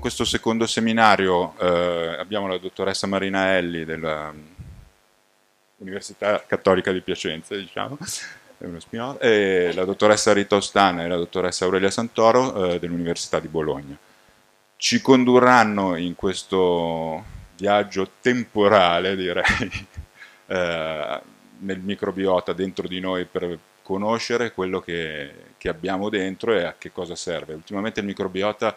questo secondo seminario eh, abbiamo la dottoressa Marina Elli dell'Università mm, Cattolica di Piacenza, diciamo, spinolo, e la dottoressa Rita Ostana e la dottoressa Aurelia Santoro eh, dell'Università di Bologna. Ci condurranno in questo viaggio temporale, direi, eh, nel microbiota dentro di noi per conoscere quello che, che abbiamo dentro e a che cosa serve. Ultimamente il microbiota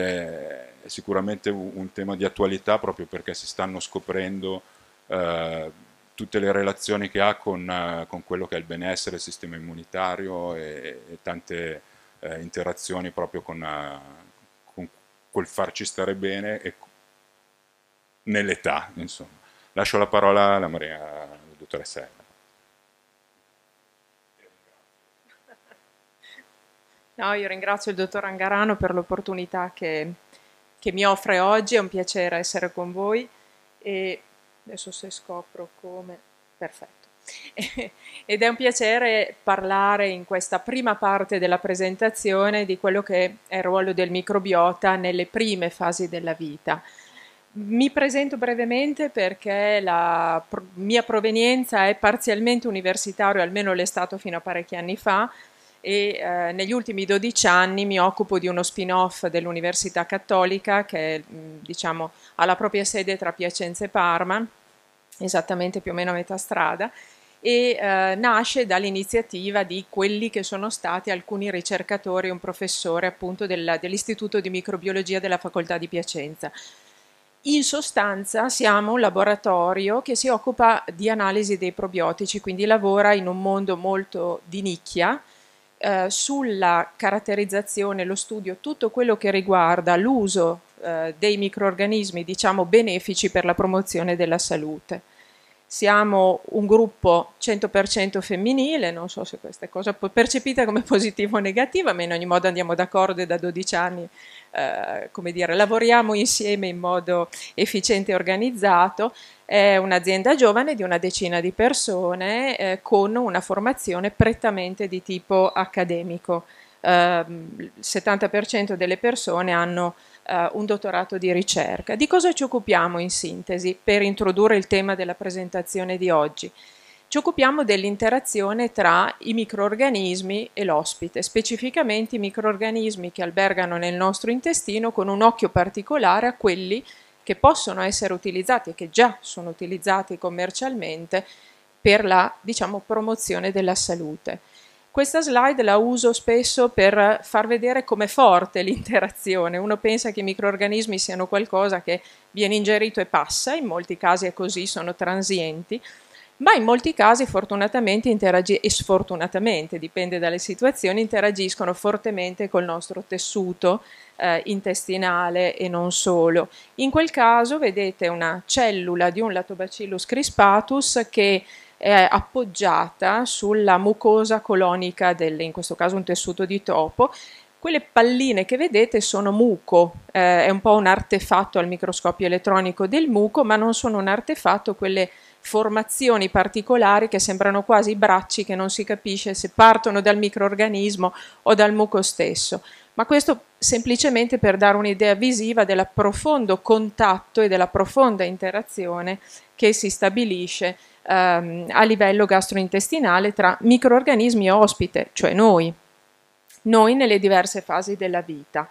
è sicuramente un, tema di attualità proprio perché si stanno scoprendo eh, tutte le relazioni che ha con, eh, con, quello che è il benessere, il sistema immunitario e, e tante eh, interazioni proprio con, eh, con, col farci stare bene e nell'età, insomma. Lascio la parola alla Maria, alla dottoressa No, io ringrazio il dottor Angarano per l'opportunità che, che, mi offre oggi, è un piacere essere con voi e adesso se scopro come, perfetto. Ed è un piacere parlare in questa prima parte della presentazione di quello che è il ruolo del microbiota nelle prime fasi della vita. Mi presento brevemente perché la mia provenienza è parzialmente universitaria, almeno l'è stato fino a parecchi anni fa, e eh, negli ultimi 12 anni mi occupo di uno spin-off dell'Università Cattolica che mm, diciamo, ha la propria sede tra Piacenza e Parma, esattamente più o meno a metà strada, e eh, nasce dall'iniziativa di quelli che sono stati alcuni ricercatori e un professore appunto dell'Istituto di Microbiologia della Facoltà di Piacenza. In sostanza siamo un laboratorio che si occupa di analisi dei probiotici, quindi lavora in un mondo molto di nicchia, eh, sulla caratterizzazione, lo studio, tutto quello che riguarda l'uso eh, dei microorganismi, diciamo, benefici per la promozione della salute siamo un gruppo 100% femminile, non so se questa è cosa percepita come positiva o negativa, ma in ogni modo andiamo d'accordo e da 12 anni eh, come dire, lavoriamo insieme in modo efficiente e organizzato. È un'azienda giovane di una decina di persone eh, con una formazione prettamente di tipo accademico. Eh, il 70% delle persone hanno uh, un dottorato di ricerca. Di cosa ci occupiamo in sintesi per introdurre il tema della presentazione di oggi? Ci occupiamo dell'interazione tra i microorganismi e l'ospite, specificamente i microorganismi che albergano nel nostro intestino con un occhio particolare a quelli che possono essere utilizzati e che già sono utilizzati commercialmente per la diciamo, promozione della salute. Questa slide la uso spesso per far vedere com'è forte l'interazione. Uno pensa che i microorganismi siano qualcosa che viene ingerito e passa, in molti casi è così, sono transienti, ma in molti casi fortunatamente interagi- e sfortunatamente, dipende dalle situazioni, interagiscono fortemente col nostro tessuto eh, intestinale e non solo. In quel caso vedete una cellula di un Latobacillus crispatus che è appoggiata sulla mucosa colonica del, in questo caso un tessuto di topo, quelle palline che vedete sono muco, eh, è un po' un artefatto al microscopio elettronico del muco, ma non sono un artefatto quelle formazioni particolari che sembrano quasi bracci che non si capisce se partono dal microorganismo o dal muco stesso. Ma questo semplicemente per dare un'idea visiva del profondo contatto e della profonda interazione che si stabilisce ehm, a livello gastrointestinale tra microorganismi ospite, cioè noi, noi nelle diverse fasi della vita.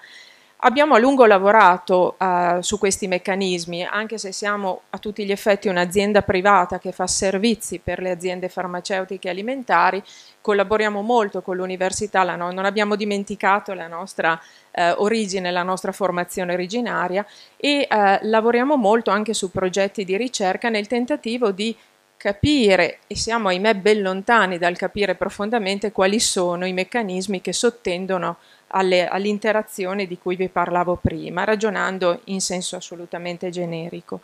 Abbiamo a lungo lavorato eh, su questi meccanismi, anche se siamo a tutti gli effetti un'azienda privata che fa servizi per le aziende farmaceutiche e alimentari, collaboriamo molto con l'università, no non abbiamo dimenticato la nostra eh, origine, la nostra formazione originaria e eh, lavoriamo molto anche su progetti di ricerca nel tentativo di capire, e siamo ahimè ben lontani dal capire profondamente quali sono i meccanismi che sottendono alle, all'interazione di cui vi parlavo prima, ragionando in senso assolutamente generico.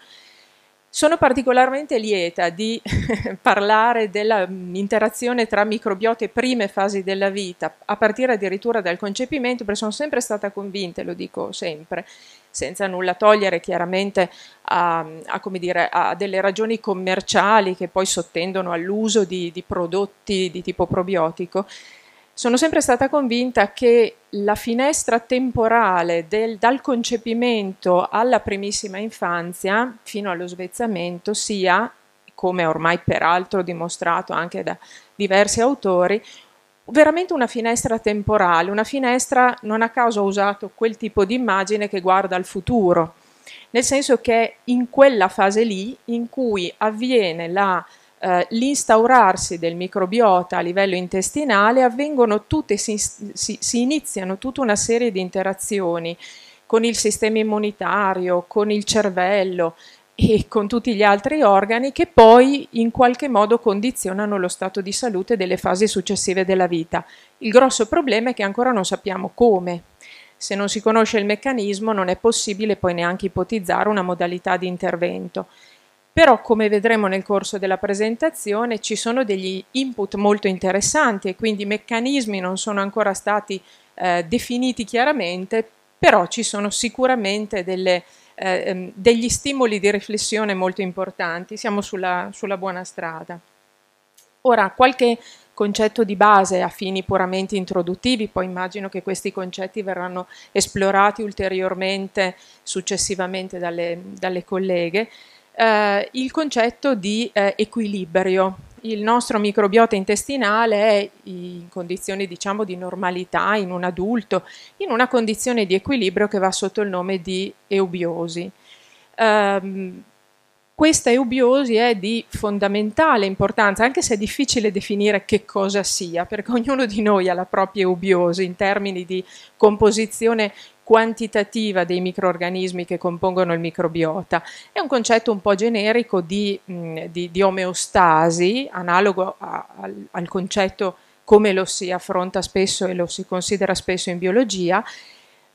Sono particolarmente lieta di parlare dell'interazione mm, tra microbiote e prime fasi della vita, a partire addirittura dal concepimento, perché sono sempre stata convinta, lo dico sempre, senza nulla togliere chiaramente a, a, dire, a, delle ragioni commerciali che poi sottendono all'uso di, di prodotti di tipo probiotico, sono sempre stata convinta che la finestra temporale del, dal concepimento alla primissima infanzia fino allo svezzamento sia, come ormai peraltro dimostrato anche da diversi autori, veramente una finestra temporale, una finestra non a caso ho usato quel tipo di immagine che guarda al futuro, nel senso che è in quella fase lì in cui avviene la eh, l'instaurarsi del microbiota a livello intestinale avvengono tutte, si, si, si iniziano tutta una serie di interazioni con il sistema immunitario, con il cervello, e con tutti gli altri organi che poi in qualche modo condizionano lo stato di salute delle fasi successive della vita. Il grosso problema è che ancora non sappiamo come. Se non si conosce il meccanismo non è possibile poi neanche ipotizzare una modalità di intervento però come vedremo nel corso della presentazione ci sono degli input molto interessanti e quindi i meccanismi non sono ancora stati eh, definiti chiaramente, però ci sono sicuramente delle, eh, ehm, degli stimoli di riflessione molto importanti, siamo sulla, sulla buona strada. Ora, qualche concetto di base a fini puramente introduttivi, poi immagino che questi concetti verranno esplorati ulteriormente successivamente dalle, dalle colleghe eh, il concetto di eh, equilibrio. Il nostro microbiota intestinale è in condizioni diciamo di normalità in un adulto, in una condizione di equilibrio che va sotto il nome di eubiosi. Um, questa eubiosi è di fondamentale importanza, anche se è difficile definire che cosa sia, perché ognuno di noi ha la propria eubiosi in termini di composizione quantitativa dei microorganismi che compongono il microbiota. È un concetto un po' generico di, di, di omeostasi, analogo a, al, al concetto come lo si affronta spesso e lo si considera spesso in biologia,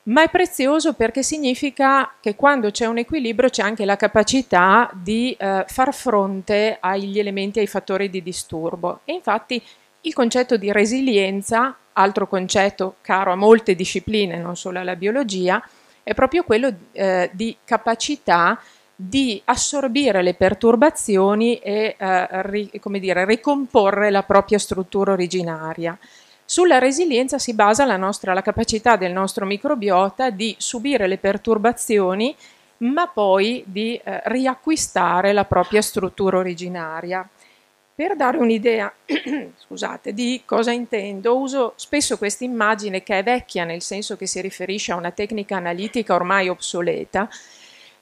ma è prezioso perché significa che quando c'è un equilibrio c'è anche la capacità di eh, far fronte agli elementi, ai fattori di disturbo. E infatti il concetto di resilienza altro concetto caro a molte discipline, non solo alla biologia, è proprio quello eh, di capacità di assorbire le perturbazioni e eh, ri, dire, ricomporre la propria struttura originaria. Sulla resilienza si basa la, nostra, la capacità del nostro microbiota di subire le perturbazioni ma poi di eh, riacquistare la propria struttura originaria. Per dare un'idea scusate, di cosa intendo, uso spesso questa immagine che è vecchia nel senso che si riferisce a una tecnica analitica ormai obsoleta,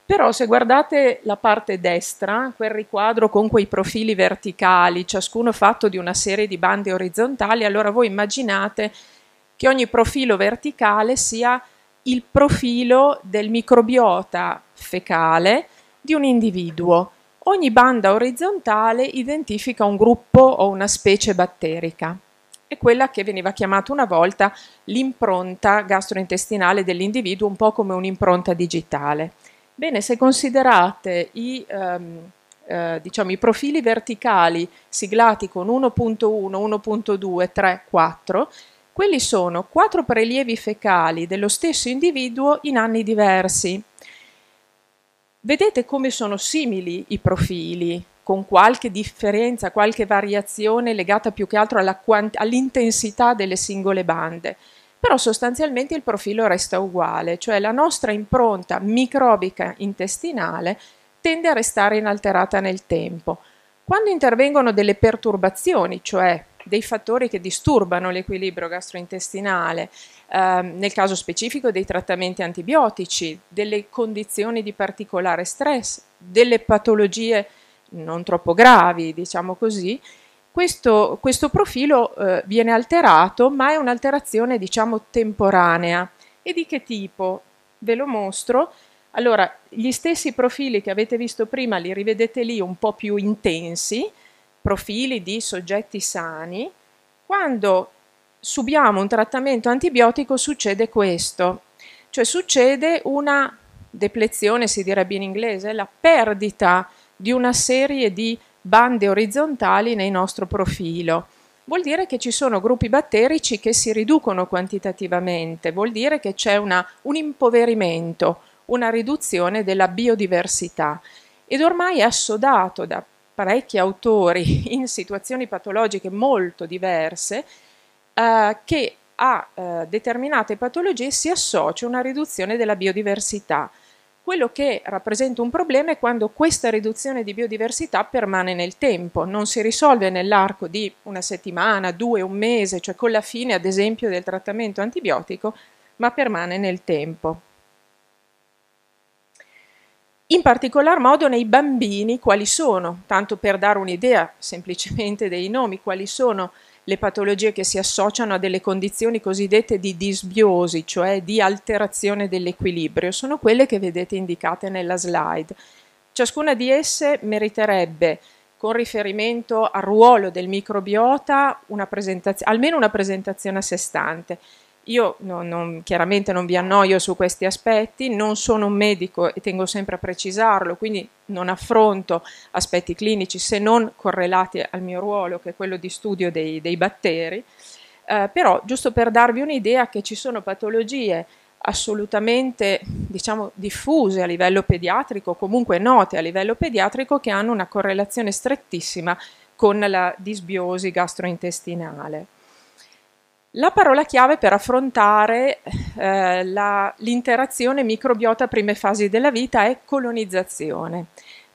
però se guardate la parte destra, quel riquadro con quei profili verticali, ciascuno fatto di una serie di bande orizzontali, allora voi immaginate che ogni profilo verticale sia il profilo del microbiota fecale di un individuo Ogni banda orizzontale identifica un gruppo o una specie batterica. È quella che veniva chiamata una volta l'impronta gastrointestinale dell'individuo, un po' come un'impronta digitale. Bene, se considerate i, ehm, eh, diciamo, i profili verticali siglati con 1.1, 1.2, 3, 4, quelli sono quattro prelievi fecali dello stesso individuo in anni diversi, Vedete come sono simili i profili, con qualche differenza, qualche variazione legata più che altro all'intensità delle singole bande, però sostanzialmente il profilo resta uguale, cioè la nostra impronta microbica intestinale tende a restare inalterata nel tempo. Quando intervengono delle perturbazioni, cioè dei fattori che disturbano l'equilibrio gastrointestinale ehm, nel caso specifico dei trattamenti antibiotici, delle condizioni di particolare stress, delle patologie non troppo gravi, diciamo così, questo, questo profilo eh, viene alterato, ma è un'alterazione diciamo temporanea. E di che tipo? Ve lo mostro. Allora, gli stessi profili che avete visto prima li rivedete lì un po' più intensi, profili di soggetti sani. Quando subiamo un trattamento antibiotico succede questo, cioè succede una deplezione, si direbbe in inglese, la perdita di una serie di bande orizzontali nel nostro profilo. Vuol dire che ci sono gruppi batterici che si riducono quantitativamente, vuol dire che c'è una, un impoverimento, una riduzione della biodiversità ed ormai è assodato da parecchi autori in situazioni patologiche molto diverse eh, che a eh, determinate patologie si associa una riduzione della biodiversità. Quello che rappresenta un problema è quando questa riduzione di biodiversità permane nel tempo, non si risolve nell'arco di una settimana, due, un mese, cioè con la fine ad esempio del trattamento antibiotico, ma permane nel tempo. In particolar modo nei bambini quali sono, tanto per dare un'idea semplicemente dei nomi, quali sono le patologie che si associano a delle condizioni cosiddette di disbiosi, cioè di alterazione dell'equilibrio, sono quelle che vedete indicate nella slide. Ciascuna di esse meriterebbe con riferimento al ruolo del microbiota una almeno una presentazione a sé stante. Io non, non, chiaramente non vi annoio su questi aspetti, non sono un medico e tengo sempre a precisarlo, quindi non affronto aspetti clinici se non correlati al mio ruolo, che è quello di studio dei, dei batteri, eh, però giusto per darvi un'idea che ci sono patologie assolutamente diciamo, diffuse a livello pediatrico, comunque note a livello pediatrico, che hanno una correlazione strettissima con la disbiosi gastrointestinale. La parola chiave per affrontare eh, la, l'interazione microbiota prime fasi della vita è colonizzazione.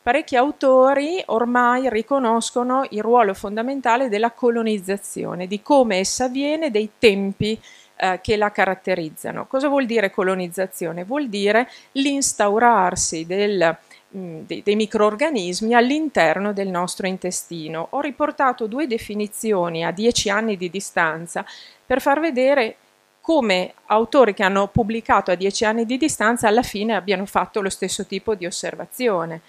Parecchi autori ormai riconoscono il ruolo fondamentale della colonizzazione, di come essa avviene, dei tempi eh, che la caratterizzano. Cosa vuol dire colonizzazione? Vuol dire l'instaurarsi del Mm, dei, dei microorganismi all'interno del nostro intestino. Ho riportato due definizioni a dieci anni di distanza per far vedere come autori che hanno pubblicato a dieci anni di distanza alla fine abbiano fatto lo stesso tipo di osservazione.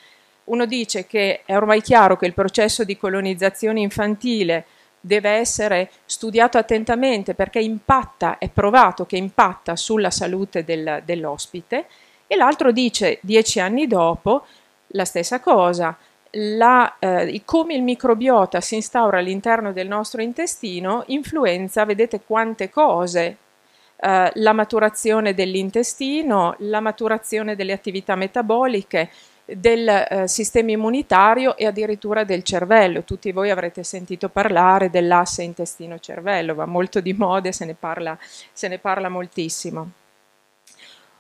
Uno dice che è ormai chiaro che il processo di colonizzazione infantile deve essere studiato attentamente perché impatta, è provato che impatta sulla salute del, dell'ospite e l'altro dice dieci anni dopo la stessa cosa, la, eh, come il microbiota si instaura all'interno del nostro intestino influenza, vedete quante cose, eh, la maturazione dell'intestino, la maturazione delle attività metaboliche, del eh, sistema immunitario e addirittura del cervello. Tutti voi avrete sentito parlare dell'asse intestino-cervello, va molto di moda e se se ne parla moltissimo.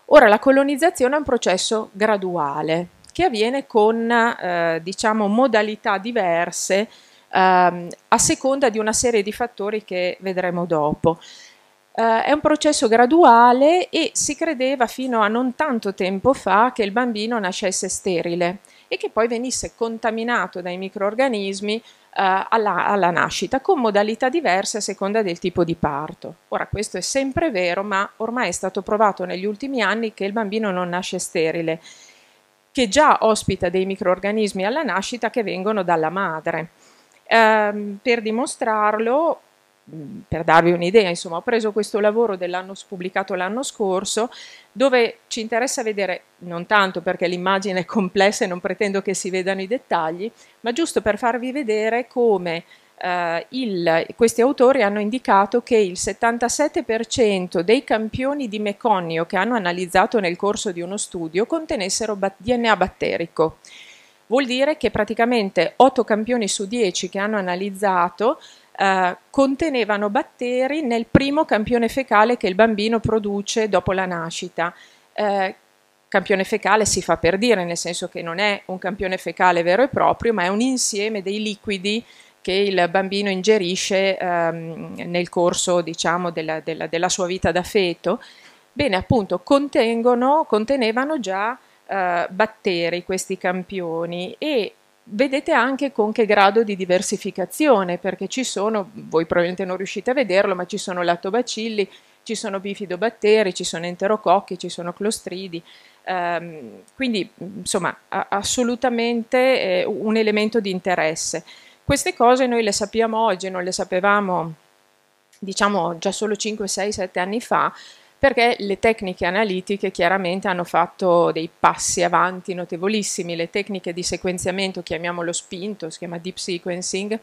Ora, la colonizzazione è un processo graduale, che avviene con eh, diciamo, modalità diverse ehm, a seconda di una serie di fattori che vedremo dopo. Eh, è un processo graduale e si credeva fino a non tanto tempo fa che il bambino nascesse sterile e che poi venisse contaminato dai microorganismi eh, alla, alla, nascita con modalità diverse a seconda del tipo di parto. Ora questo è sempre vero, ma ormai è stato provato negli ultimi anni che il bambino non nasce sterile che già ospita dei microorganismi alla nascita che vengono dalla madre. Ehm, per dimostrarlo, per darvi un'idea, insomma, ho preso questo lavoro pubblicato l'anno scorso, dove ci interessa vedere, non tanto perché l'immagine è complessa e non pretendo che si vedano i dettagli, ma giusto per farvi vedere come eh, il, questi autori hanno indicato che il 77% dei campioni di meconio che hanno analizzato nel corso di uno studio contenessero bat DNA batterico. Vuol dire che praticamente 8 campioni su 10 che hanno analizzato eh, contenevano batteri nel primo campione fecale che il bambino produce dopo la nascita. Eh, campione fecale si fa per dire, nel senso che non è un campione fecale vero e proprio, ma è un insieme dei liquidi che il bambino ingerisce ehm, nel corso diciamo, della, della, della, sua vita da feto, bene appunto contenevano già eh, batteri questi campioni e vedete anche con che grado di diversificazione, perché ci sono, voi probabilmente non riuscite a vederlo, ma ci sono lattobacilli, ci sono bifidobatteri, ci sono enterococchi, ci sono clostridi, ehm, quindi insomma assolutamente eh, un elemento di interesse. Queste cose noi le sappiamo oggi, non le sapevamo diciamo già solo 5, 6, 7 anni fa, perché le tecniche analitiche chiaramente hanno fatto dei passi avanti notevolissimi, le tecniche di sequenziamento, chiamiamolo spinto, si chiama deep sequencing,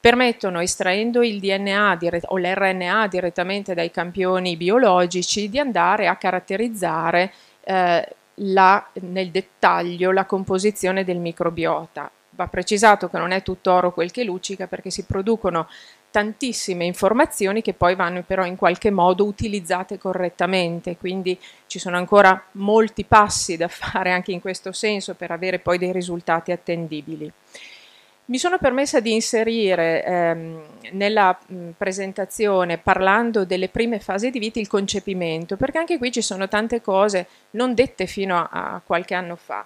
permettono, estraendo il DNA o l'RNA direttamente dai campioni biologici, di andare a caratterizzare eh, la, nel dettaglio la composizione del microbiota va precisato che non è tutto oro quel che luccica perché si producono tantissime informazioni che poi vanno però in qualche modo utilizzate correttamente, quindi ci sono ancora molti passi da fare anche in questo senso per avere poi dei risultati attendibili. Mi sono permessa di inserire ehm, nella mh, presentazione, parlando delle prime fasi di vita, il concepimento, perché anche qui ci sono tante cose non dette fino a, a qualche anno fa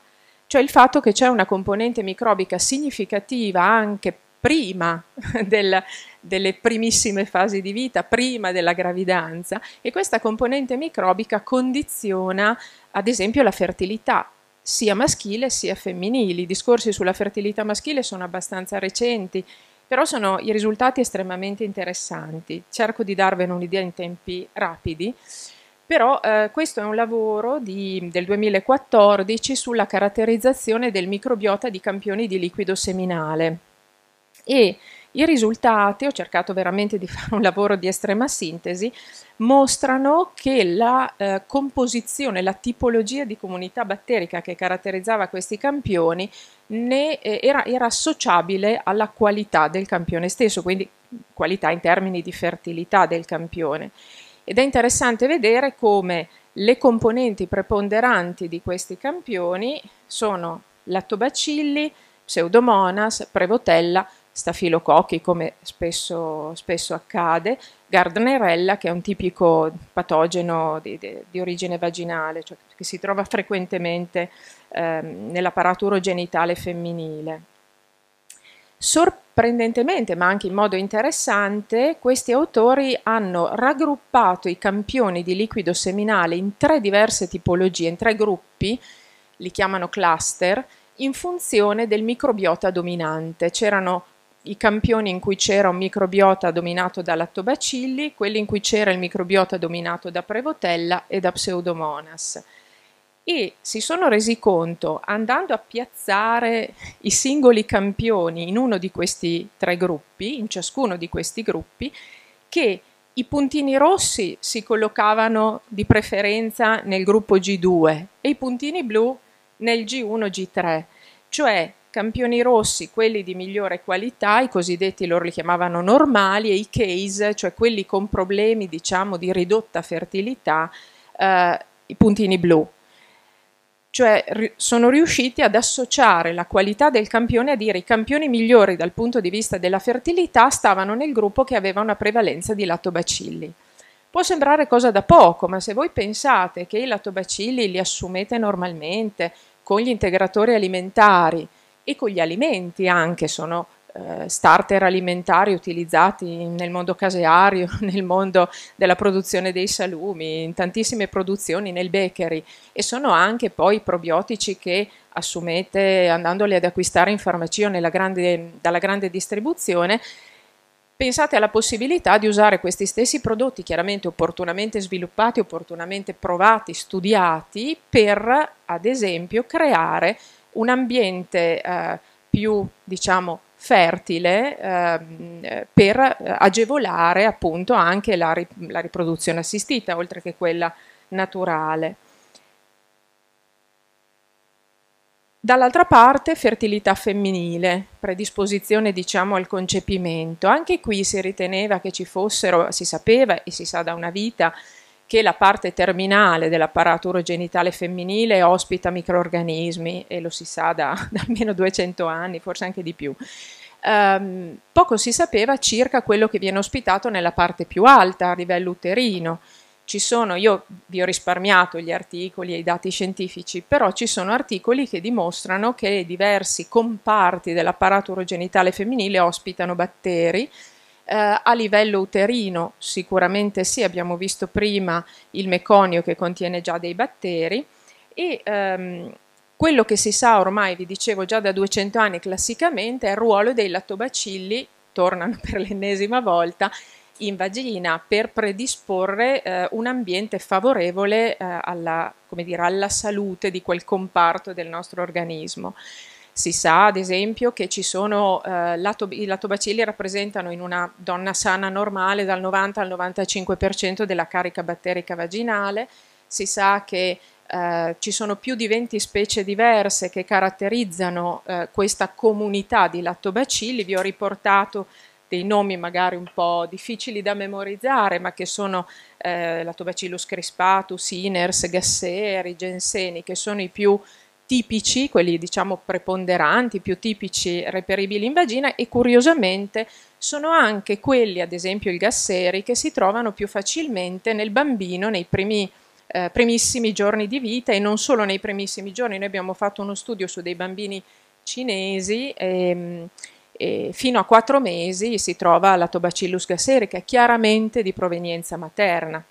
cioè il fatto che c'è una componente microbica significativa anche prima del, delle primissime fasi di vita, prima della gravidanza e questa componente microbica condiziona ad esempio la fertilità sia maschile sia femminile. I discorsi sulla fertilità maschile sono abbastanza recenti, però sono i risultati estremamente interessanti. Cerco di darvene un'idea in tempi rapidi però eh, questo è un lavoro di, del 2014 sulla caratterizzazione del microbiota di campioni di liquido seminale e i risultati, ho cercato veramente di fare un lavoro di estrema sintesi, mostrano che la eh, composizione, la tipologia di comunità batterica che caratterizzava questi campioni ne, eh, era, era associabile alla qualità del campione stesso, quindi qualità in termini di fertilità del campione. Ed è interessante vedere come le componenti preponderanti di questi campioni sono lattobacilli, pseudomonas, prevotella, stafilococchi come spesso, spesso, accade, gardnerella che è un tipico patogeno di, di, di origine vaginale, cioè che si trova frequentemente ehm, nell'apparato urogenitale femminile. Sorprendente sorprendentemente, ma anche in modo interessante, questi autori hanno raggruppato i campioni di liquido seminale in tre diverse tipologie, in tre gruppi, li chiamano cluster, in funzione del microbiota dominante. C'erano i campioni in cui c'era un microbiota dominato da lattobacilli, quelli in cui c'era il microbiota dominato da prevotella e da pseudomonas e si sono resi conto, andando a piazzare i singoli campioni in uno di questi tre gruppi, in ciascuno di questi gruppi, che i puntini rossi si collocavano di preferenza nel gruppo G2 e i puntini blu nel G1, G3, cioè campioni rossi, quelli di migliore qualità, i cosiddetti loro li chiamavano normali, e i case, cioè quelli con problemi diciamo di ridotta fertilità, eh, i puntini blu cioè sono riusciti ad associare la qualità del campione a dire i campioni migliori dal punto di vista della fertilità stavano nel gruppo che aveva una prevalenza di lattobacilli. Può sembrare cosa da poco, ma se voi pensate che i lattobacilli li assumete normalmente con gli integratori alimentari e con gli alimenti anche sono eh, starter alimentari utilizzati nel mondo caseario, nel mondo della produzione dei salumi, in tantissime produzioni nel bakery e sono anche poi probiotici che assumete andandoli ad acquistare in farmacia o grande, dalla grande distribuzione pensate alla possibilità di usare questi stessi prodotti, chiaramente opportunamente sviluppati, opportunamente provati, studiati, per ad esempio creare un ambiente eh, più diciamo, fertile eh, per agevolare appunto anche la, ri la riproduzione assistita oltre che quella naturale. Dall'altra parte fertilità femminile, predisposizione diciamo al concepimento. Anche qui si riteneva che ci fossero, si sapeva e si sa da una vita, che la parte terminale dell'apparato urogenitale femminile ospita microorganismi e lo si sa da, da almeno 200 anni, forse anche di più. Um, poco si sapeva circa quello che viene ospitato nella parte più alta, a livello uterino. Ci sono, io vi ho risparmiato gli articoli e i dati scientifici, però ci sono articoli che dimostrano che diversi comparti dell'apparato urogenitale femminile ospitano batteri eh, a livello uterino sicuramente sì, abbiamo visto prima il meconio che contiene già dei batteri e ehm, quello che si sa ormai, vi dicevo già da 200 anni classicamente, è il ruolo dei lattobacilli, tornano per l'ennesima volta, in vagina per predisporre eh, un ambiente favorevole eh, alla, dire, alla, salute di quel comparto del nostro organismo. Si sa ad esempio che ci sono, eh, lato, i latobacilli rappresentano in una donna sana normale dal 90 al 95% della carica batterica vaginale, si sa che eh, ci sono più di 20 specie diverse che caratterizzano eh, questa comunità di lattobacilli, vi ho riportato dei nomi magari un po' difficili da memorizzare, ma che sono eh, Latobacillus crispatus, Iners, Gasseri, Genseni, che sono i più tipici, quelli diciamo preponderanti, più tipici reperibili in vagina e curiosamente sono anche quelli, ad esempio il gasseri, che si trovano più facilmente nel bambino nei primi, eh, primissimi giorni di vita e non solo nei primissimi giorni. Noi abbiamo fatto uno studio su dei bambini cinesi e, ehm, e fino a quattro mesi si trova la Tobacillus gasseri che è chiaramente di provenienza materna.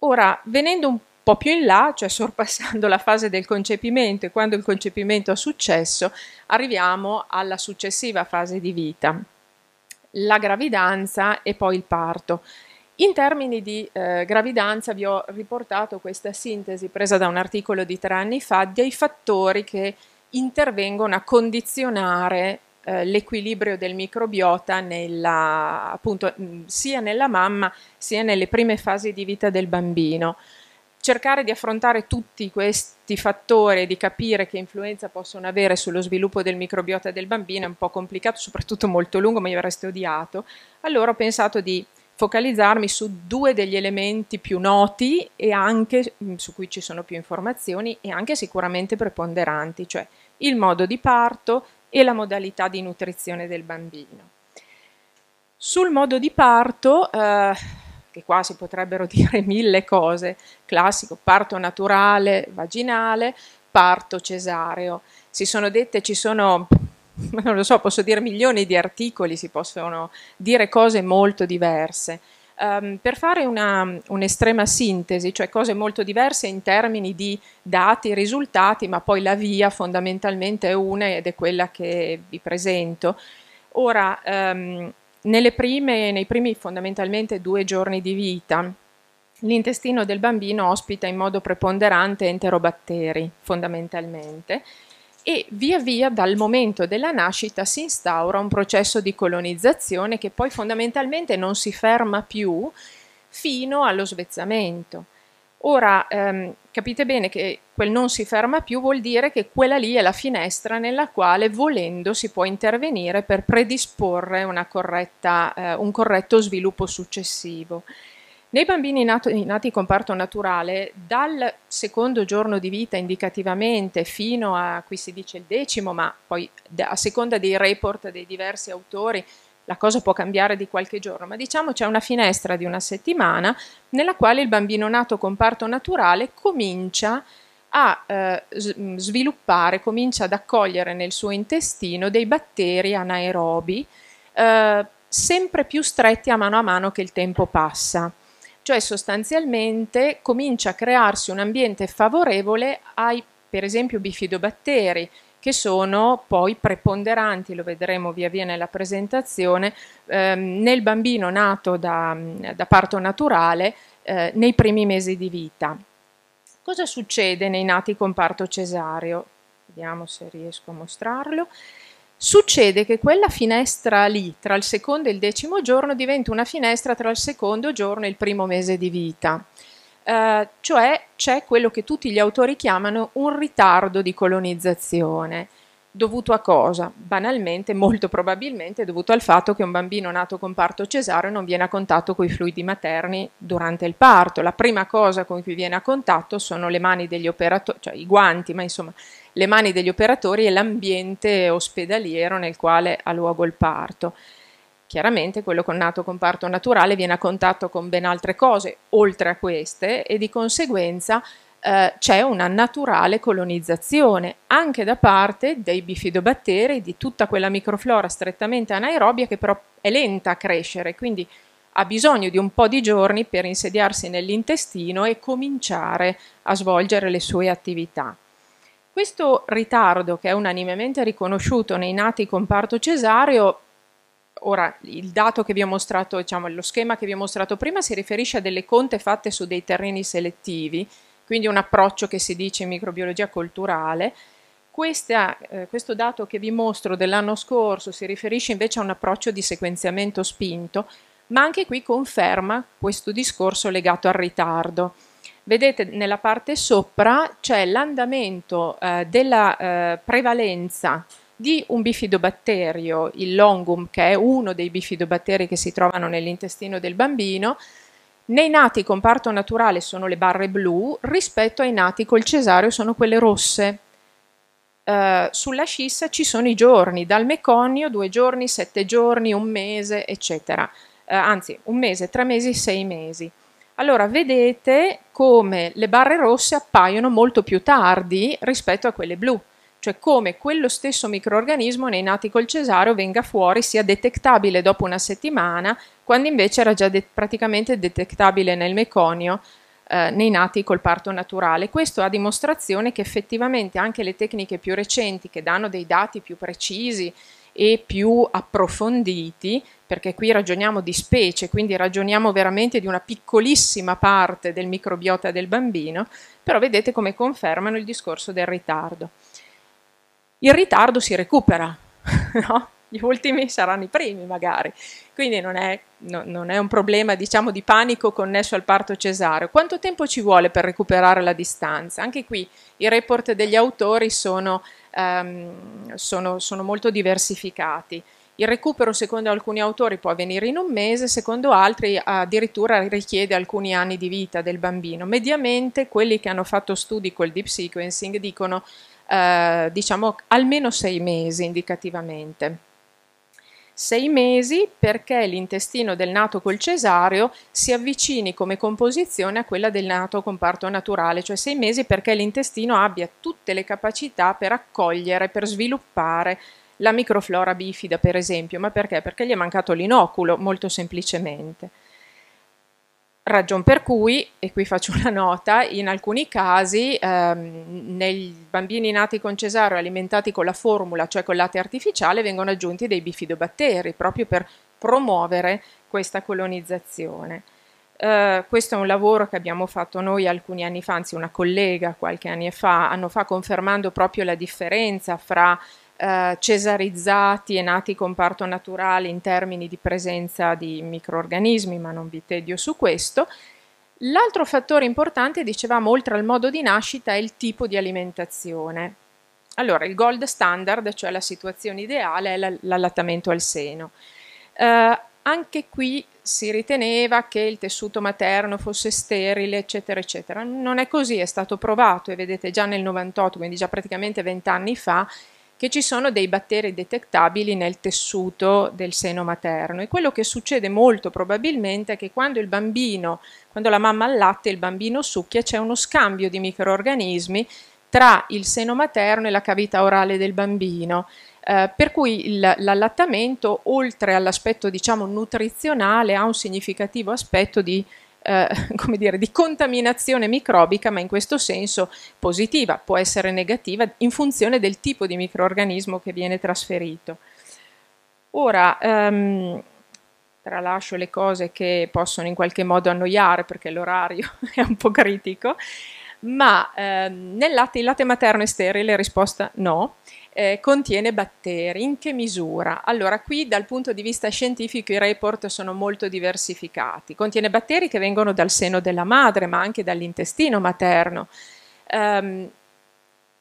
Ora, venendo un po' più in là, cioè sorpassando la fase del concepimento e quando il concepimento ha successo, arriviamo alla successiva fase di vita, la gravidanza e poi il parto. In termini di eh, gravidanza vi ho riportato questa sintesi presa da un articolo di tre anni fa dei fattori che intervengono a condizionare eh, l'equilibrio del microbiota nella, appunto, sia nella mamma sia nelle prime fasi di vita del bambino cercare di affrontare tutti questi fattori e di capire che influenza possono avere sullo sviluppo del microbiota del bambino è un po' complicato, soprattutto molto lungo, mi avreste odiato. Allora ho pensato di focalizzarmi su due degli elementi più noti e anche mm, su cui ci sono più informazioni e anche sicuramente preponderanti, cioè il modo di parto e la modalità di nutrizione del bambino. Sul modo di parto eh, che qua si potrebbero dire mille cose, classico parto naturale, vaginale, parto cesareo. Si sono dette, ci sono, non lo so, posso dire milioni di articoli, si possono dire cose molto diverse. Um, per fare una, un'estrema sintesi, cioè cose molto diverse in termini di dati, risultati, ma poi la via fondamentalmente è una ed è quella che vi presento. Ora, um, nelle prime, nei primi fondamentalmente due giorni di vita, l'intestino del bambino ospita in modo preponderante enterobatteri, fondamentalmente, e via via dal momento della nascita si instaura un processo di colonizzazione che poi fondamentalmente non si ferma più fino allo svezzamento. Ora ehm, capite bene che quel non si ferma più vuol dire che quella lì è la finestra nella quale volendo si può intervenire per predisporre corretta, eh, un corretto sviluppo successivo. Nei bambini nato, nati con parto naturale, dal secondo giorno di vita indicativamente fino a, qui si dice il decimo, ma poi a seconda dei report dei diversi autori, la cosa può cambiare di qualche giorno, ma diciamo c'è una finestra di una settimana nella quale il bambino nato con parto naturale comincia a eh, mm, sviluppare, comincia ad accogliere nel suo intestino dei batteri anaerobi eh, sempre più stretti a mano a mano che il tempo passa. Cioè sostanzialmente comincia a crearsi un ambiente favorevole ai per esempio bifidobatteri che sono poi preponderanti, lo vedremo via via nella presentazione, ehm, nel bambino nato da, da parto naturale eh, nei primi mesi di vita. Cosa succede nei nati con parto cesareo? Vediamo se riesco a mostrarlo. Succede che quella finestra lì, tra il secondo e il decimo giorno, diventa una finestra tra il secondo giorno e il primo mese di vita. Eh, cioè c'è quello che tutti gli autori chiamano un ritardo di colonizzazione. Dovuto a cosa? Banalmente, molto probabilmente, dovuto al fatto che un bambino nato con parto cesareo non viene a contatto con i fluidi materni durante il parto. La prima cosa con cui viene a contatto sono le mani degli operatori, cioè i guanti, ma insomma le mani degli operatori e l'ambiente ospedaliero nel quale ha luogo il parto. Chiaramente quello connato con parto naturale viene a contatto con ben altre cose oltre a queste e di conseguenza eh, c'è una naturale colonizzazione anche da parte dei bifidobatteri, di tutta quella microflora strettamente anaerobia che però è lenta a crescere, quindi ha bisogno di un po' di giorni per insediarsi nell'intestino e cominciare a svolgere le sue attività. Questo ritardo, che è unanimemente riconosciuto nei nati con parto cesareo, Ora, il dato che vi ho mostrato, diciamo, lo schema che vi ho mostrato prima si riferisce a delle conte fatte su dei terreni selettivi, quindi un approccio che si dice in microbiologia culturale. Questa, eh, questo dato che vi mostro dell'anno scorso si riferisce invece a un approccio di sequenziamento spinto, ma anche qui conferma questo discorso legato al ritardo. Vedete nella parte sopra c'è l'andamento eh, della eh, prevalenza di un bifidobatterio, il longum, che è uno dei bifidobatteri che si trovano nell'intestino del bambino, nei nati con parto naturale sono le barre blu, rispetto ai nati col cesareo sono quelle rosse. Uh, sulla scissa ci sono i giorni, dal meconio due giorni, sette giorni, un mese, eccetera. Uh, anzi, un mese, tre mesi, sei mesi. Allora vedete come le barre rosse appaiono molto più tardi rispetto a quelle blu cioè come quello stesso microorganismo nei nati col cesareo venga fuori, sia detectabile dopo una settimana, quando invece era già de- praticamente detectabile nel meconio eh, nei nati col parto naturale. Questo ha dimostrazione che effettivamente anche le tecniche più recenti, che danno dei dati più precisi e più approfonditi, perché qui ragioniamo di specie, quindi ragioniamo veramente di una piccolissima parte del microbiota del bambino, però vedete come confermano il discorso del ritardo il ritardo si recupera, no? gli ultimi saranno i primi magari, quindi non è, no, non è un problema diciamo, di panico connesso al parto cesareo. Quanto tempo ci vuole per recuperare la distanza? Anche qui i report degli autori sono, ehm, sono, sono molto diversificati. Il recupero secondo alcuni autori può avvenire in un mese, secondo altri addirittura richiede alcuni anni di vita del bambino. Mediamente quelli che hanno fatto studi col deep sequencing dicono eh, diciamo almeno sei mesi indicativamente. Sei mesi perché l'intestino del nato col cesareo si avvicini come composizione a quella del nato con parto naturale, cioè sei mesi perché l'intestino abbia tutte le capacità per accogliere, per sviluppare la microflora bifida, per esempio, ma perché? Perché gli è mancato l'inoculo, molto semplicemente. Ragion per cui, e qui faccio una nota, in alcuni casi ehm, nei bambini nati con cesareo alimentati con la formula, cioè con latte artificiale, vengono aggiunti dei bifidobatteri proprio per promuovere questa colonizzazione. Eh, questo è un lavoro che abbiamo fatto noi alcuni anni fa, anzi una collega qualche anno fa, anno fa confermando proprio la differenza fra eh, cesarizzati e nati con parto naturale in termini di presenza di microorganismi, ma non vi tedio su questo. L'altro fattore importante, dicevamo, oltre al modo di nascita, è il tipo di alimentazione. Allora, il gold standard, cioè la situazione ideale, è l'allattamento al seno. Eh, anche qui si riteneva che il tessuto materno fosse sterile, eccetera, eccetera. Non è così, è stato provato e vedete già nel 98, quindi già praticamente vent'anni fa, che ci sono dei batteri detectabili nel tessuto del seno materno e quello che succede molto probabilmente è che quando il bambino, quando la mamma allatte e il bambino succhia c'è uno scambio di microorganismi tra il seno materno e la cavità orale del bambino. Eh, per cui il, l'allattamento, oltre all'aspetto diciamo, nutrizionale, ha un significativo aspetto di eh, come dire, di contaminazione microbica, ma in questo senso positiva, può essere negativa in funzione del tipo di microorganismo che viene trasferito. Ora, ehm, tralascio le cose che possono in qualche modo annoiare perché l'orario è un po' critico, ma ehm, nel latte, il latte materno è sterile? Risposta no eh, contiene batteri. In che misura? Allora, qui dal punto di vista scientifico i report sono molto diversificati. Contiene batteri che vengono dal seno della madre, ma anche dall'intestino materno. Um,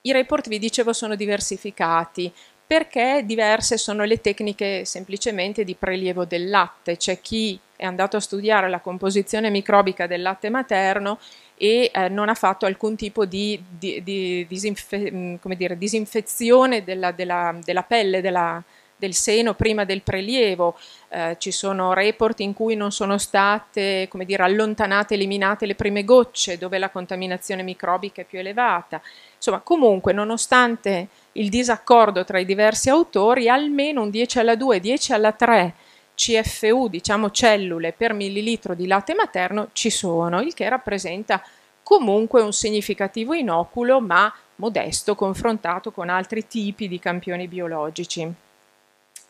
I report, vi dicevo, sono diversificati perché diverse sono le tecniche semplicemente di prelievo del latte. C'è chi è andato a studiare la composizione microbica del latte materno e eh, non ha fatto alcun tipo di, di, di disinfe- mm, dire, disinfezione della, della, della pelle, della, del seno prima del prelievo, eh, ci sono report in cui non sono state dire, allontanate, eliminate le prime gocce dove la contaminazione microbica è più elevata. Insomma, comunque, nonostante il disaccordo tra i diversi autori, almeno un 10 alla 2, 10 alla 3 CFU, diciamo cellule per millilitro di latte materno, ci sono, il che rappresenta comunque un significativo inoculo ma modesto confrontato con altri tipi di campioni biologici.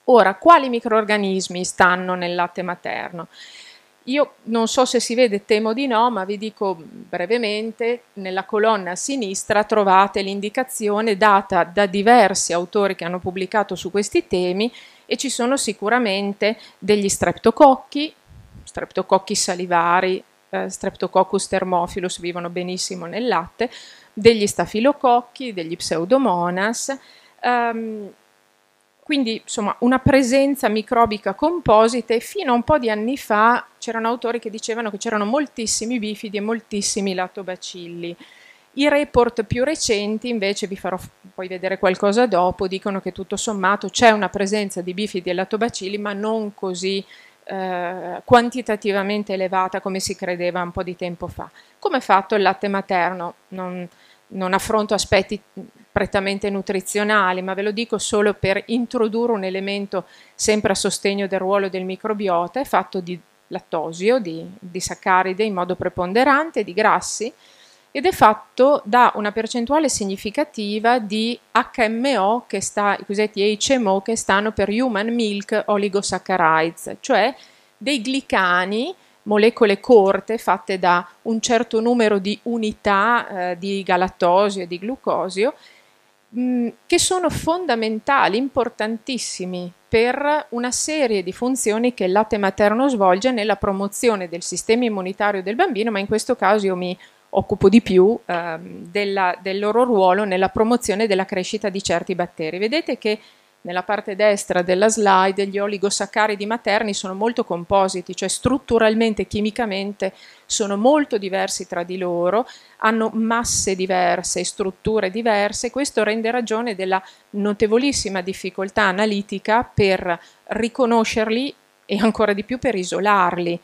Ora, quali microorganismi stanno nel latte materno? Io non so se si vede, temo di no, ma vi dico brevemente, nella colonna a sinistra trovate l'indicazione data da diversi autori che hanno pubblicato su questi temi e ci sono sicuramente degli streptococchi, streptococchi salivari, eh, streptococcus termophilus vivono benissimo nel latte, degli stafilococchi, degli pseudomonas, ehm, quindi insomma una presenza microbica composita e fino a un po' di anni fa c'erano autori che dicevano che c'erano moltissimi bifidi e moltissimi lattobacilli. I report più recenti, invece vi farò poi vedere qualcosa dopo, dicono che tutto sommato c'è una presenza di bifidi e lattobacilli, ma non così eh, quantitativamente elevata come si credeva un po' di tempo fa. Come è fatto il latte materno? Non, non affronto aspetti mm, prettamente nutrizionali, ma ve lo dico solo per introdurre un elemento sempre a sostegno del ruolo del microbiota, è fatto di lattosio, di, di saccaride in modo preponderante, di grassi, ed è fatto da una percentuale significativa di HMO, che sta, i cosiddetti HMO, che stanno per Human Milk Oligosaccharides, cioè dei glicani, molecole corte fatte da un certo numero di unità eh, di galattosio e di glucosio, mh, mm, che sono fondamentali, importantissimi per una serie di funzioni che il latte materno svolge nella promozione del sistema immunitario del bambino, ma in questo caso io mi occupo di più ehm, della, del loro ruolo nella promozione della crescita di certi batteri. Vedete che nella parte destra della slide gli oligosaccaridi materni sono molto compositi, cioè strutturalmente e chimicamente sono molto diversi tra di loro, hanno masse diverse, strutture diverse, questo rende ragione della notevolissima difficoltà analitica per riconoscerli e ancora di più per isolarli.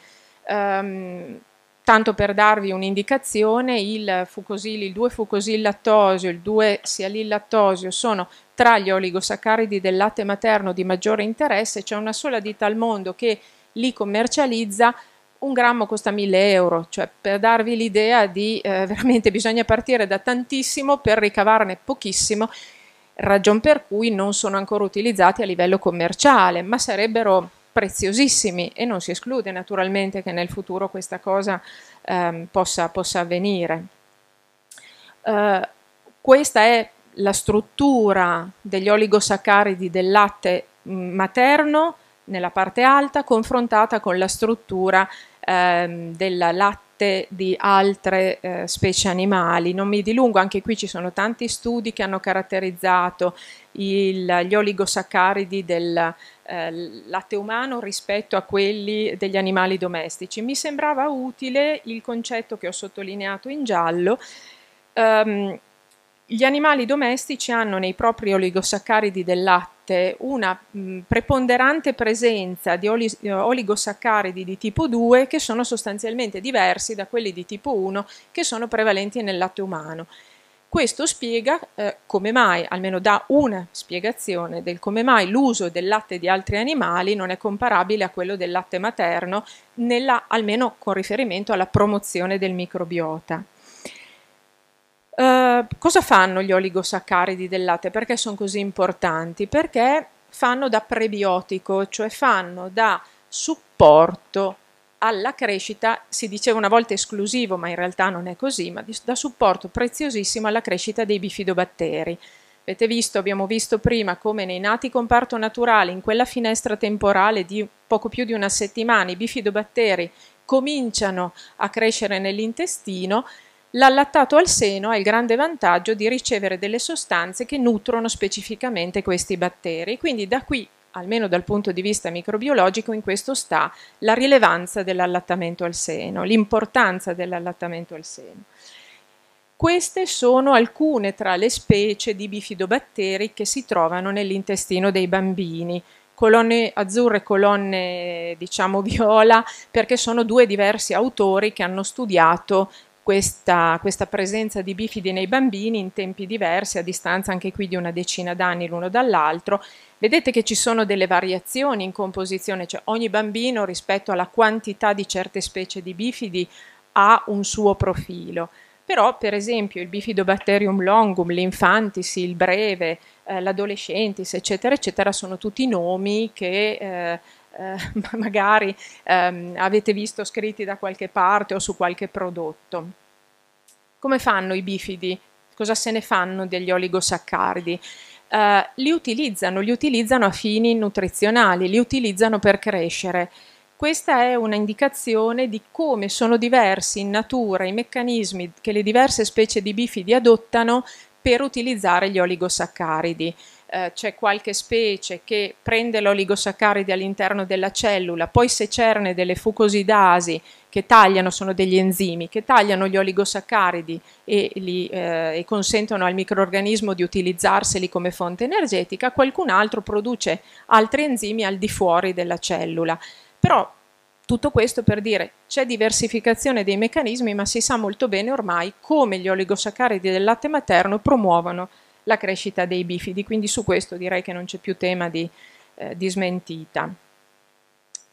Um, Tanto per darvi un'indicazione, il, fucosil, il 2-fucosillatosio e il 2 sialil lattosio sono tra gli oligosaccaridi del latte materno di maggiore interesse, c'è una sola ditta al mondo che li commercializza, un grammo costa 1000 euro, cioè per darvi l'idea di eh, veramente bisogna partire da tantissimo per ricavarne pochissimo, ragion per cui non sono ancora utilizzati a livello commerciale, ma sarebbero preziosissimi e non si esclude naturalmente che nel futuro questa cosa ehm, possa, possa, avvenire. Eh, questa è la struttura degli oligosaccaridi del latte mm, materno nella parte alta confrontata con la struttura ehm, del latte di altre eh, specie animali. Non mi dilungo, anche qui ci sono tanti studi che hanno caratterizzato il, gli oligosaccaridi del eh, latte umano rispetto a quelli degli animali domestici. Mi sembrava utile il concetto che ho sottolineato in giallo. Ehm, gli animali domestici hanno nei propri oligosaccaridi del latte una mh, preponderante presenza di oli- eh, oligosaccaridi di tipo 2 che sono sostanzialmente diversi da quelli di tipo 1 che sono prevalenti nel latte umano. Questo spiega eh, come mai, almeno dà una spiegazione del come mai l'uso del latte di altri animali non è comparabile a quello del latte materno, nella, almeno con riferimento alla promozione del microbiota. Eh, cosa fanno gli oligosaccaridi del latte? Perché sono così importanti? Perché fanno da prebiotico, cioè fanno da supporto alla crescita, si diceva una volta esclusivo, ma in realtà non è così, ma da supporto preziosissimo alla crescita dei bifidobatteri. Avete visto, abbiamo visto prima come nei nati con parto naturale, in quella finestra temporale di poco più di una settimana, i bifidobatteri cominciano a crescere nell'intestino L'allattato al seno ha il grande vantaggio di ricevere delle sostanze che nutrono specificamente questi batteri, quindi da qui, almeno dal punto di vista microbiologico, in questo sta la rilevanza dell'allattamento al seno, l'importanza dell'allattamento al seno. Queste sono alcune tra le specie di bifidobatteri che si trovano nell'intestino dei bambini, colonne azzurre e colonne diciamo viola perché sono due diversi autori che hanno studiato questa, questa, presenza di bifidi nei bambini in tempi diversi, a distanza anche qui di una decina d'anni l'uno dall'altro. Vedete che ci sono delle variazioni in composizione, cioè ogni bambino rispetto alla quantità di certe specie di bifidi ha un suo profilo. Però, per esempio, il Bifidobacterium longum, l'infantis, il breve, eh, l'adolescentis, eccetera, eccetera, sono tutti nomi che eh, eh, magari ehm, avete visto scritti da qualche parte o su qualche prodotto. Come fanno i bifidi? Cosa se ne fanno degli oligosaccardi? Eh, li utilizzano, li utilizzano a fini nutrizionali, li utilizzano per crescere. Questa è un'indicazione di come sono diversi in natura i meccanismi che le diverse specie di bifidi adottano per utilizzare gli oligosaccaridi eh, c'è qualche specie che prende l'oligosaccaride all'interno della cellula, poi secerne delle fucosidasi che tagliano, sono degli enzimi, che tagliano gli oligosaccaridi e, li, eh, e consentono al microorganismo di utilizzarseli come fonte energetica, qualcun altro produce altri enzimi al di fuori della cellula. Però tutto questo per dire c'è diversificazione dei meccanismi, ma si sa molto bene ormai come gli oligosaccaridi del latte materno promuovono la crescita dei bifidi, quindi su questo direi che non c'è più tema di, eh, di smentita.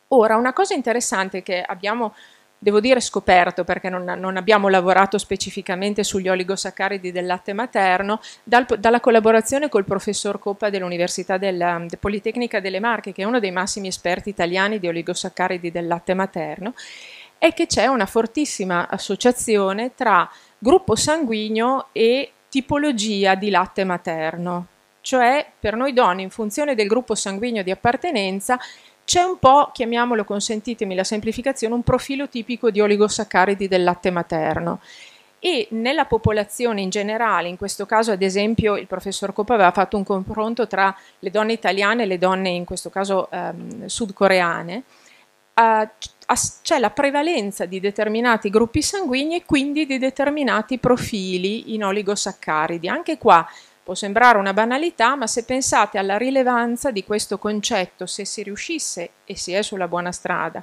Ora, una cosa interessante che abbiamo devo dire scoperto perché non, non, abbiamo lavorato specificamente sugli oligosaccaridi del latte materno, dal, dalla collaborazione col professor Coppa dell'Università della ehm, de Politecnica delle Marche, che è uno dei massimi esperti italiani di oligosaccaridi del latte materno, è che c'è una fortissima associazione tra gruppo sanguigno e tipologia di latte materno, cioè per noi donne in funzione del gruppo sanguigno di appartenenza c'è un po', chiamiamolo, consentitemi la semplificazione, un profilo tipico di oligosaccaridi del latte materno e nella popolazione in generale, in questo caso ad esempio il professor Coppa aveva fatto un confronto tra le donne italiane e le donne in questo caso ehm, sudcoreane, eh, c'è cioè la prevalenza di determinati gruppi sanguigni e quindi di determinati profili in oligosaccaridi. Anche qua può sembrare una banalità, ma se pensate alla rilevanza di questo concetto, se si riuscisse, e si è sulla buona strada,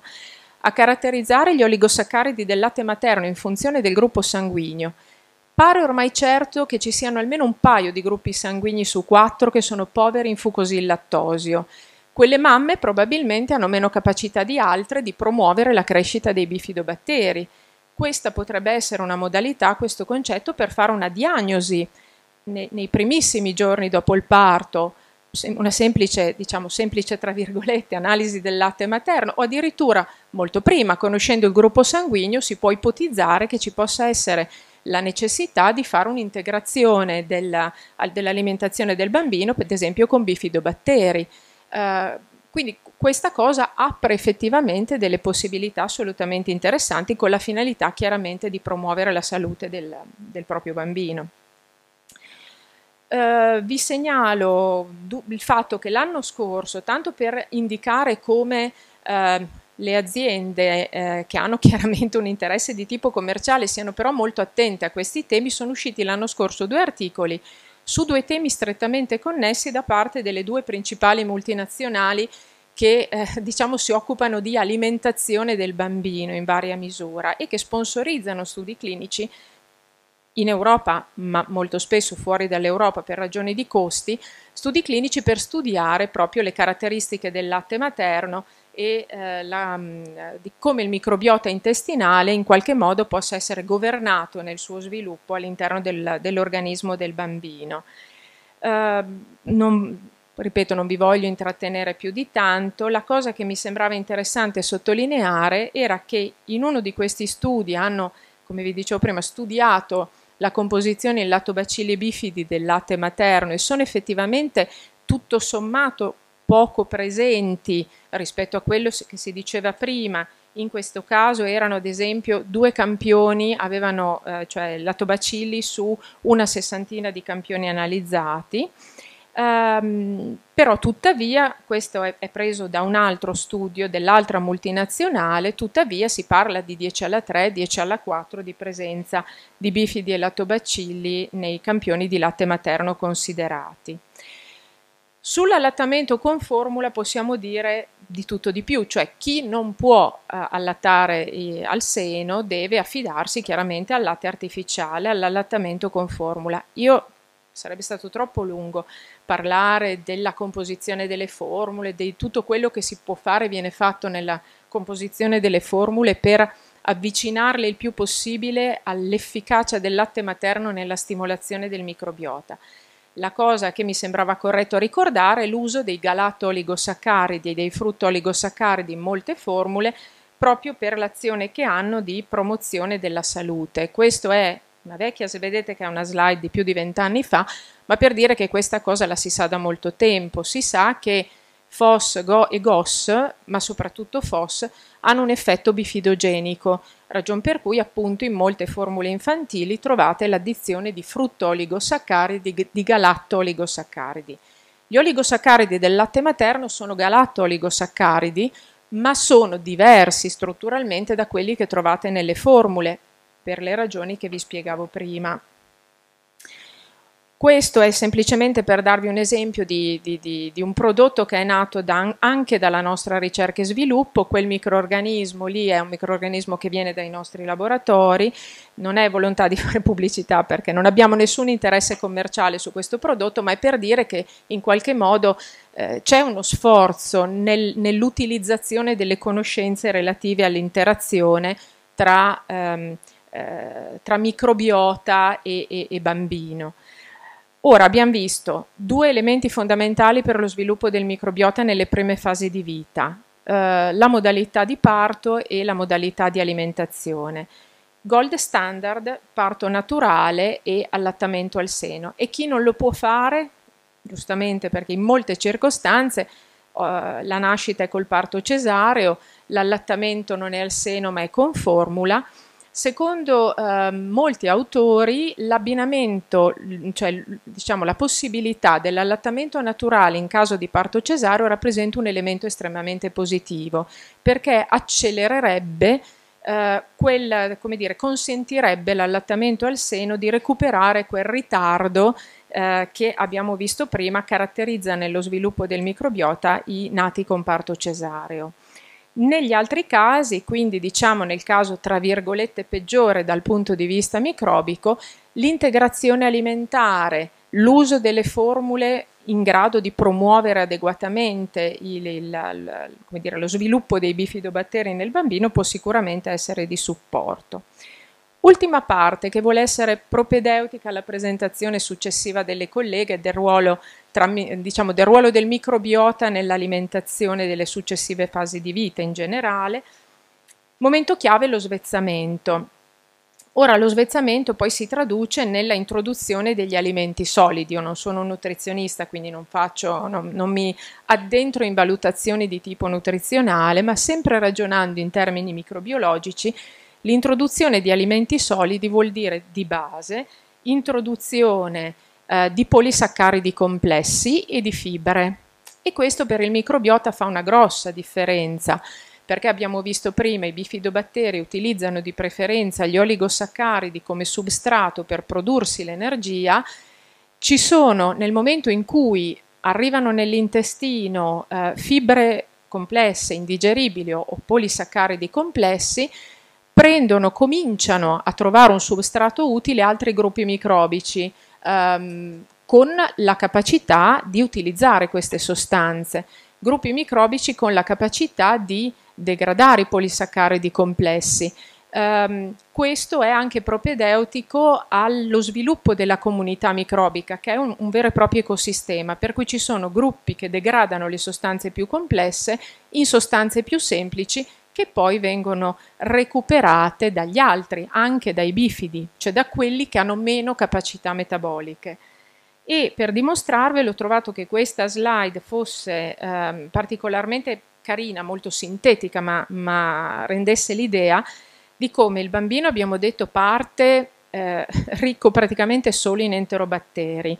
a caratterizzare gli oligosaccaridi del latte materno in funzione del gruppo sanguigno, pare ormai certo che ci siano almeno un paio di gruppi sanguigni su quattro che sono poveri in fucosillatosio. lattosio quelle mamme probabilmente hanno meno capacità di altre di promuovere la crescita dei bifidobatteri. Questa potrebbe essere una modalità, questo concetto, per fare una diagnosi nei, nei primissimi giorni dopo il parto, una semplice, diciamo, semplice, tra virgolette, analisi del latte materno o addirittura molto prima, conoscendo il gruppo sanguigno, si può ipotizzare che ci possa essere la necessità di fare un'integrazione della, dell'alimentazione del bambino, per esempio con bifidobatteri. Eh, quindi questa cosa apre effettivamente delle possibilità assolutamente interessanti con la finalità chiaramente di promuovere la salute del, del proprio bambino. Eh, vi segnalo il fatto che l'anno scorso, tanto per indicare come eh, le aziende eh, che hanno chiaramente un interesse di tipo commerciale siano però molto attente a questi temi, sono usciti l'anno scorso due articoli su due temi strettamente connessi da parte delle due principali multinazionali che eh, diciamo, si occupano di alimentazione del bambino in varia misura e che sponsorizzano studi clinici in Europa, ma molto spesso fuori dall'Europa per ragioni di costi, studi clinici per studiare proprio le caratteristiche del latte materno e eh, la, mm, eh, di come il microbiota intestinale in qualche modo possa essere governato nel suo sviluppo all'interno del, dell'organismo del bambino. Eh, non, ripeto, non vi voglio intrattenere più di tanto, la cosa che mi sembrava interessante sottolineare era che in uno di questi studi hanno, come vi dicevo prima, studiato la composizione in lattobacilli bifidi del latte materno e sono effettivamente tutto sommato poco presenti rispetto a quello che si diceva prima. In questo caso erano ad esempio due campioni, avevano eh, cioè lattobacilli su una sessantina di campioni analizzati Um, però tuttavia, questo è, è, preso da un altro studio dell'altra multinazionale, tuttavia si parla di 10 alla 3, 10 alla 4 di presenza di bifidi e lattobacilli nei campioni di latte materno considerati. Sull'allattamento con formula possiamo dire di tutto di più, cioè chi non può eh, allattare eh, al seno deve affidarsi chiaramente al latte artificiale, all'allattamento con formula. Io sarebbe stato troppo lungo, parlare della composizione delle formule, di tutto quello che si può fare viene fatto nella composizione delle formule per avvicinarle il più possibile all'efficacia del latte materno nella stimolazione del microbiota. La cosa che mi sembrava corretto ricordare è l'uso dei galato-oligosaccaridi e dei frutto-oligosaccaridi in molte formule proprio per l'azione che hanno di promozione della salute. Questo è ma vecchia se vedete che è una slide di più di vent'anni fa, ma per dire che questa cosa la si sa da molto tempo, si sa che FOS Go e GOS, ma soprattutto FOS, hanno un effetto bifidogenico, ragion per cui appunto in molte formule infantili trovate l'addizione di frutto oligosaccaridi, di galatto oligosaccaridi. Gli oligosaccaridi del latte materno sono galatto oligosaccaridi, ma sono diversi strutturalmente da quelli che trovate nelle formule per le ragioni che vi spiegavo prima. Questo è semplicemente per darvi un esempio di, di, di, di un prodotto che è nato da, anche dalla nostra ricerca e sviluppo, quel microorganismo lì è un microorganismo che viene dai nostri laboratori, non è volontà di fare pubblicità perché non abbiamo nessun interesse commerciale su questo prodotto, ma è per dire che in qualche modo eh, c'è uno sforzo nel, nell'utilizzazione delle conoscenze relative all'interazione tra... Ehm, eh, tra microbiota e, e, e bambino. Ora abbiamo visto due elementi fondamentali per lo sviluppo del microbiota nelle prime fasi di vita, eh, la modalità di parto e la modalità di alimentazione. Gold standard, parto naturale e allattamento al seno. E chi non lo può fare, giustamente perché in molte circostanze eh, la nascita è col parto cesareo, l'allattamento non è al seno ma è con formula, Secondo eh, molti autori l'abbinamento, cioè diciamo, la possibilità dell'allattamento naturale in caso di parto cesareo rappresenta un elemento estremamente positivo perché accelererebbe eh, quel, come dire, consentirebbe l'allattamento al seno di recuperare quel ritardo eh, che abbiamo visto prima caratterizza nello sviluppo del microbiota i nati con parto cesareo. Negli altri casi, quindi diciamo nel caso tra virgolette peggiore dal punto di vista microbico, l'integrazione alimentare, l'uso delle formule in grado di promuovere adeguatamente il, il, il, dire, lo sviluppo dei bifidobatteri nel bambino può sicuramente essere di supporto. Ultima parte che vuole essere propedeutica alla presentazione successiva delle colleghe del ruolo tra, diciamo, del ruolo del microbiota nell'alimentazione delle successive fasi di vita in generale. Momento chiave è lo svezzamento. Ora lo svezzamento poi si traduce nella introduzione degli alimenti solidi. Io non sono un nutrizionista, quindi non, faccio, non, non mi addentro in valutazioni di tipo nutrizionale, ma sempre ragionando in termini microbiologici, l'introduzione di alimenti solidi vuol dire di base introduzione eh, di polisaccaridi complessi e di fibre. E questo per il microbiota fa una grossa differenza, perché abbiamo visto prima i bifidobatteri utilizzano di preferenza gli oligosaccaridi come substrato per prodursi l'energia. Ci sono, nel momento in cui arrivano nell'intestino eh, fibre complesse, indigeribili o, polisaccaridi complessi, prendono, cominciano a trovare un substrato utile altri gruppi microbici ehm, con la capacità di utilizzare queste sostanze, gruppi microbici con la capacità di degradare i polisaccaridi complessi. Um, questo è anche propedeutico allo sviluppo della comunità microbica, che è un, un, vero e proprio ecosistema, per cui ci sono gruppi che degradano le sostanze più complesse in sostanze più semplici che poi vengono recuperate dagli altri, anche dai bifidi, cioè da quelli che hanno meno capacità metaboliche. E per dimostrarvelo ho trovato che questa slide fosse eh, particolarmente carina, molto sintetica, ma, ma rendesse l'idea di come il bambino, abbiamo detto, parte eh, ricco praticamente solo in enterobatteri.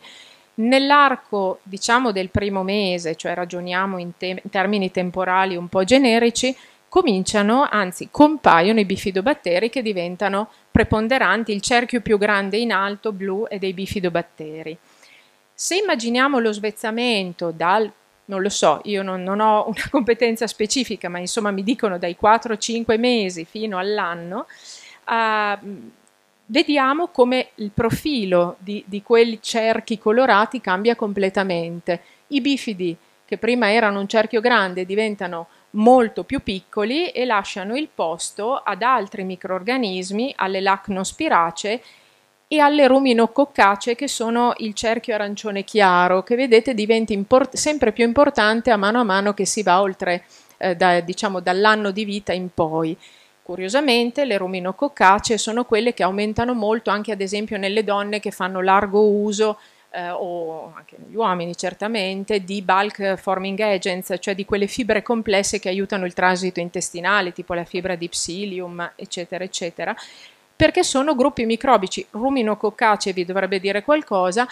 Nell'arco, diciamo, del primo mese, cioè ragioniamo in, te in termini temporali un po' generici, cominciano, anzi compaiono i bifidobatteri che diventano preponderanti, il cerchio più grande in alto blu è dei bifidobatteri. Se immaginiamo lo svezzamento dal, non lo so, io non, non ho una competenza specifica, ma insomma mi dicono dai 4-5 mesi fino all'anno, eh, vediamo come il profilo di, di quei cerchi colorati cambia completamente. I bifidi che prima erano un cerchio grande diventano molto più piccoli e lasciano il posto ad altri microorganismi, alle lacnospirace e alle ruminococcacee che sono il cerchio arancione chiaro che vedete diventa import- sempre più importante a mano a mano che si va oltre eh, da, diciamo, dall'anno di vita in poi. Curiosamente le ruminococcacee sono quelle che aumentano molto anche ad esempio nelle donne che fanno largo uso eh, o anche negli uomini certamente, di bulk forming agents, cioè di quelle fibre complesse che aiutano il transito intestinale, tipo la fibra di psyllium, eccetera, eccetera, perché sono gruppi microbici, ruminococcacei vi dovrebbe dire qualcosa,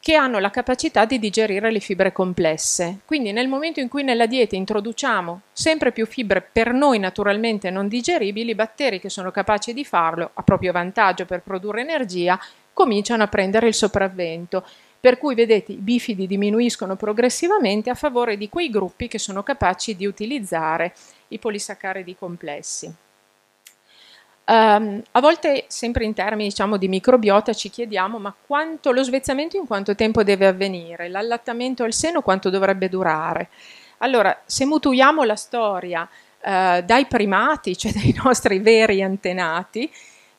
che hanno la capacità di digerire le fibre complesse. Quindi nel momento in cui nella dieta introduciamo sempre più fibre per noi naturalmente non digeribili, i batteri che sono capaci di farlo a proprio vantaggio per produrre energia cominciano a prendere il sopravvento. Per cui vedete i bifidi diminuiscono progressivamente a favore di quei gruppi che sono capaci di utilizzare i polisaccaridi complessi. Um, a volte, sempre in termini diciamo, di microbiota, ci chiediamo ma quanto, lo svezzamento in quanto tempo deve avvenire? L'allattamento al seno quanto dovrebbe durare? Allora, se mutuiamo la storia uh, dai primati, cioè dai nostri veri antenati,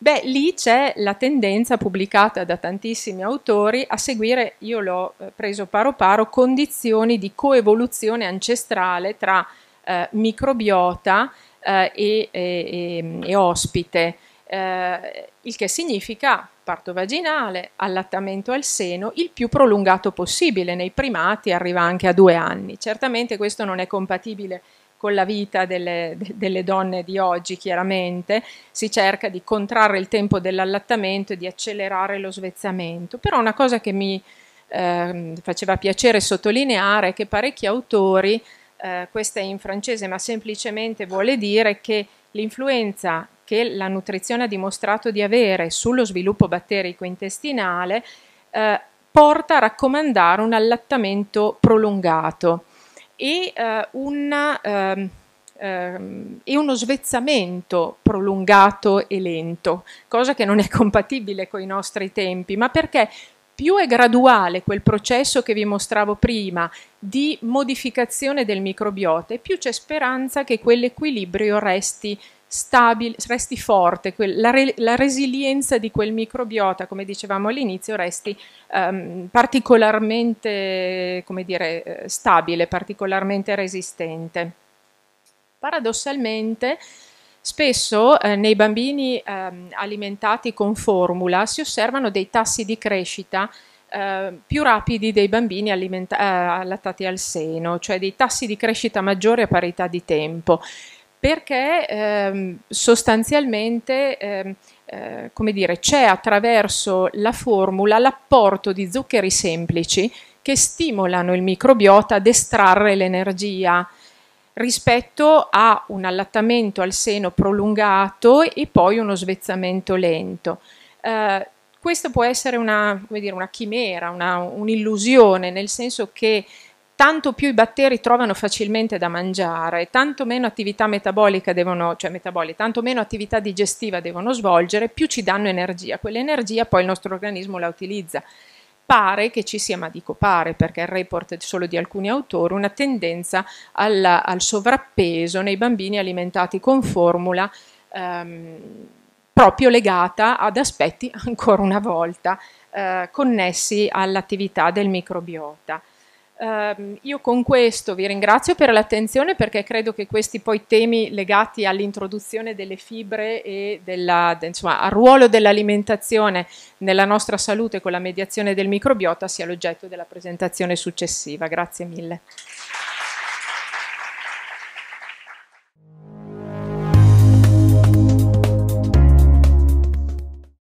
Beh, lì c'è la tendenza pubblicata da tantissimi autori a seguire, io l'ho eh, preso paro paro, condizioni di coevoluzione ancestrale tra eh, microbiota eh, e, e, mm, e, ospite, eh, il che significa parto vaginale, allattamento al seno il più prolungato possibile, nei primati arriva anche a due anni. Certamente questo non è compatibile con con la vita delle, delle, donne di oggi, chiaramente, si cerca di contrarre il tempo dell'allattamento e di accelerare lo svezzamento. Però una cosa che mi eh, faceva piacere sottolineare è che parecchi autori, eh, questa è in francese, ma semplicemente vuole dire che l'influenza che la nutrizione ha dimostrato di avere sullo sviluppo batterico intestinale eh, porta a raccomandare un allattamento prolungato e, eh, una, eh, ehm, e uno svezzamento prolungato e lento, cosa che non è compatibile con i nostri tempi, ma perché più è graduale quel processo che vi mostravo prima di modificazione del microbiota più c'è speranza che quell'equilibrio resti stabile, resti forte, quel, la, re, la, resilienza di quel microbiota, come dicevamo all'inizio, resti ehm, particolarmente dire, eh, stabile, particolarmente resistente. Paradossalmente, Spesso eh, nei bambini eh, alimentati con formula si osservano dei tassi di crescita eh, più rapidi dei bambini allata- eh, allattati al seno, cioè dei tassi di crescita maggiori a parità di tempo perché ehm, sostanzialmente ehm, eh, come dire, c'è attraverso la formula l'apporto di zuccheri semplici che stimolano il microbiota ad estrarre l'energia rispetto a un allattamento al seno prolungato e poi uno svezzamento lento. Eh, questo può essere una, dire, una chimera, una, un'illusione, nel senso che tanto più i batteri trovano facilmente da mangiare, tanto meno attività metabolica devono, cioè metabolica, tanto meno attività digestiva devono svolgere, più ci danno energia. Quell'energia poi il nostro organismo la utilizza. Pare che ci sia, ma dico pare perché il report è solo di alcuni autori, una tendenza al, al sovrappeso nei bambini alimentati con formula ehm, proprio legata ad aspetti, ancora una volta, eh, connessi all'attività del microbiota. Um, io con questo vi ringrazio per l'attenzione perché credo che questi poi temi legati all'introduzione delle fibre e della, de, insomma, al ruolo dell'alimentazione nella nostra salute con la mediazione del microbiota sia l'oggetto della presentazione successiva. Grazie mille.